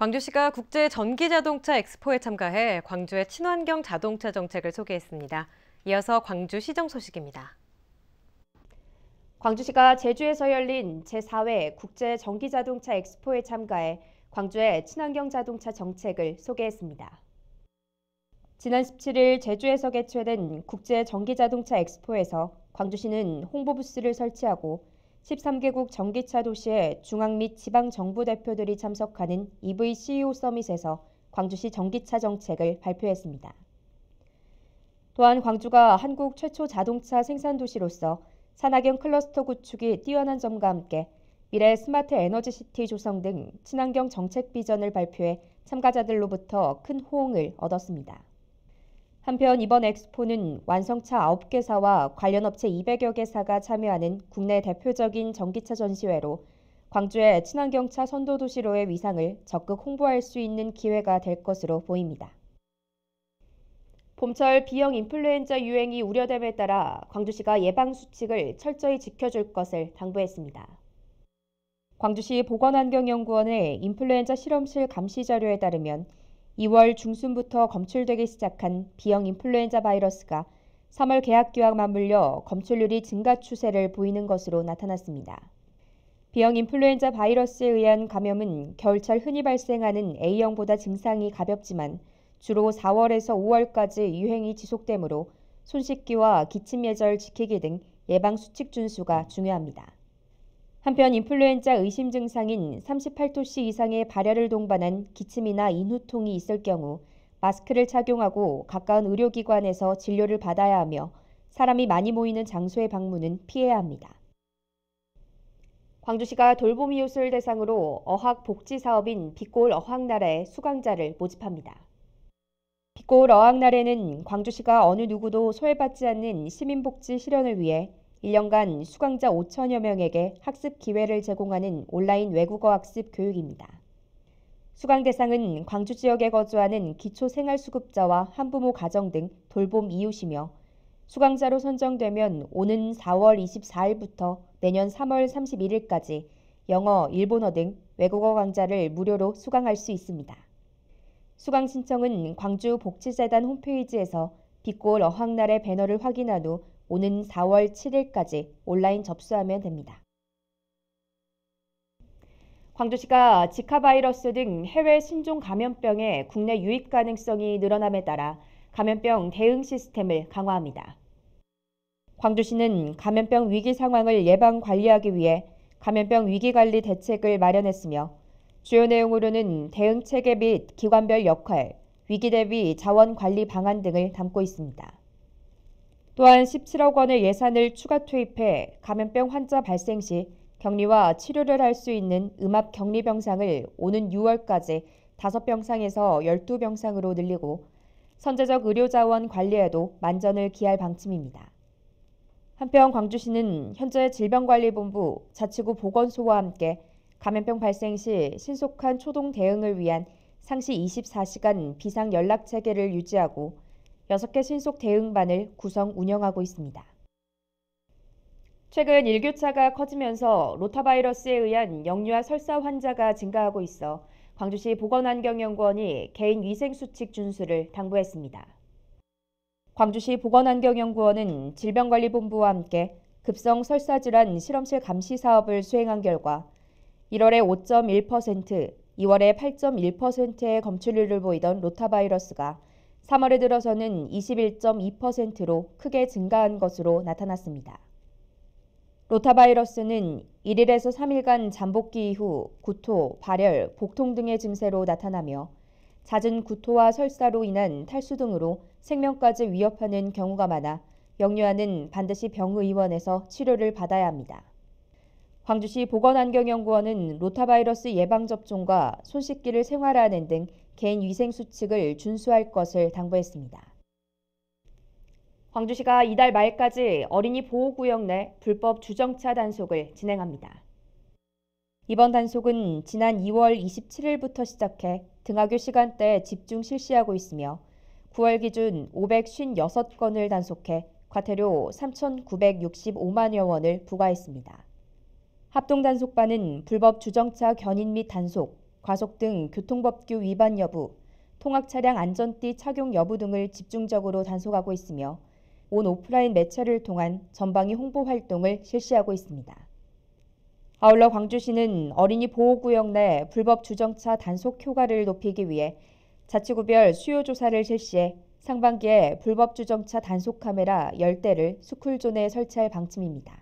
광주시가 국제 전기자동차 엑스포에 참가해 광주의 친환경 자동차 정책을 소개했습니다. 이어서 광주 시정 소식입니다. 광주시가 제주에서 열린 제4회 국제 전기자동차 엑스포에 참가해 광주의 친환경 자동차 정책을 소개했습니다. 지난 17일 제주에서 개최된 국제 전기자동차 엑스포에서 광주시는 홍보 부스를 설치하고 13개국 전기차 도시에 중앙 및 지방 정부 대표들이 참석하는 EV CEO 서밋에서 광주시 전기차 정책을 발표했습니다. 또한 광주가 한국 최초 자동차 생산 도시로서 산학경 클러스터 구축이 뛰어난 점과 함께 미래 스마트 에너지 시티 조성 등 친환경 정책 비전을 발표해 참가자들로부터 큰 호응을 얻었습니다. 한편 이번 엑스포는 완성차 9개사와 관련 업체 200여 개사가 참여하는 국내 대표적인 전기차 전시회로 광주의 친환경차 선도도시로의 위상을 적극 홍보할 수 있는 기회가 될 것으로 보입니다. 봄철 비형 인플루엔자 유행이 우려됨에 따라 광주시가 예방수칙을 철저히 지켜줄 것을 당부했습니다. 광주시 보건환경연구원의 인플루엔자 실험실 감시 자료에 따르면 2월 중순부터 검출되기 시작한 비형 인플루엔자 바이러스가 3월 개학기와 맞물려 검출률이 증가 추세를 보이는 것으로 나타났습니다. 비형 인플루엔자 바이러스에 의한 감염은 겨울철 흔히 발생하는 A형보다 증상이 가볍지만 주로 4월에서 5월까지 유행이 지속되므로 손 씻기와 기침 예절 지키기 등 예방 수칙 준수가 중요합니다. 한편 인플루엔자 의심 증상인 38도씨 이상의 발열을 동반한 기침이나 인후통이 있을 경우 마스크를 착용하고 가까운 의료기관에서 진료를 받아야 하며 사람이 많이 모이는 장소의 방문은 피해야 합니다. 광주시가 돌봄 이웃을 대상으로 어학 복지 사업인 빛골 어학나라의 수강자를 모집합니다. 빛골 어학나라는 광주시가 어느 누구도 소외받지 않는 시민복지 실현을 위해 1년간 수강자 5천여 명에게 학습 기회를 제공하는 온라인 외국어 학습 교육입니다. 수강 대상은 광주 지역에 거주하는 기초생활수급자와 한부모 가정 등 돌봄 이웃이며 수강자로 선정되면 오는 4월 24일부터 내년 3월 31일까지 영어, 일본어 등 외국어 강좌를 무료로 수강할 수 있습니다. 수강 신청은 광주 복지재단 홈페이지에서 빛골 어학날의 배너를 확인한 후 오는 4월 7일까지 온라인 접수하면 됩니다. 광주시가 지카바이러스 등 해외 신종 감염병의 국내 유입 가능성이 늘어남에 따라 감염병 대응 시스템을 강화합니다. 광주시는 감염병 위기 상황을 예방 관리하기 위해 감염병 위기 관리 대책을 마련했으며 주요 내용으로는 대응 체계 및 기관별 역할, 위기 대비 자원 관리 방안 등을 담고 있습니다. 또한 17억 원의 예산을 추가 투입해 감염병 환자 발생 시 격리와 치료를 할 수 있는 음압 격리 병상을 오는 6월까지 5병상에서 12병상으로 늘리고 선제적 의료 자원 관리에도 만전을 기할 방침입니다. 한편 광주시는 현재 질병관리본부 자치구 보건소와 함께 감염병 발생 시 신속한 초동 대응을 위한 상시 24시간 비상 연락 체계를 유지하고 6개 신속 대응반을 구성 운영하고 있습니다. 최근 일교차가 커지면서 로타바이러스에 의한 영유아 설사 환자가 증가하고 있어 광주시 보건환경연구원이 개인 위생수칙 준수를 당부했습니다. 광주시 보건환경연구원은 질병관리본부와 함께 급성 설사질환 실험실 감시 사업을 수행한 결과 1월에 5.1%, 2월에 8.1%의 검출률을 보이던 로타바이러스가 3월에 들어서는 21.2%로 크게 증가한 것으로 나타났습니다. 로타바이러스는 1일에서 3일간 잠복기 이후 구토, 발열, 복통 등의 증세로 나타나며 잦은 구토와 설사로 인한 탈수 등으로 생명까지 위협하는 경우가 많아 영유아는 반드시 병의원에서 치료를 받아야 합니다. 광주시 보건안경연구원은 로타바이러스 예방접종과 손 씻기를 생활화하는 등 개인 위생 수칙을 준수할 것을 당부했습니다. 광주시가 이달 말까지 어린이 보호구역 내 불법 주정차 단속을 진행합니다. 이번 단속은 지난 2월 27일부터 시작해 등하교 시간대에 집중 실시하고 있으며 9월 기준 556건을 단속해 과태료 3,965만여 원을 부과했습니다. 합동 단속반은 불법 주정차 견인 및 단속, 과속 등 교통법규 위반 여부, 통학 차량 안전띠 착용 여부 등을 집중적으로 단속하고 있으며 온 오프라인 매체를 통한 전방위 홍보 활동을 실시하고 있습니다. 아울러 광주시는 어린이 보호구역 내 불법 주정차 단속 효과를 높이기 위해 자치구별 수요 조사를 실시해 상반기에 불법 주정차 단속 카메라 10대를 스쿨존에 설치할 방침입니다.